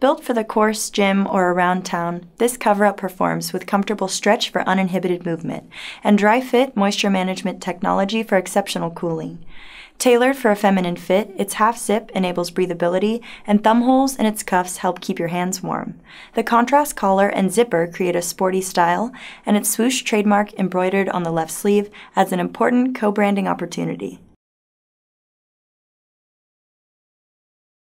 Built for the course, gym, or around town, this cover-up performs with comfortable stretch for uninhibited movement and dry fit moisture management technology for exceptional cooling. Tailored for a feminine fit, its half zip enables breathability, and thumb holes in its cuffs help keep your hands warm. The contrast collar and zipper create a sporty style, and its swoosh trademark embroidered on the left sleeve adds an important co branding opportunity.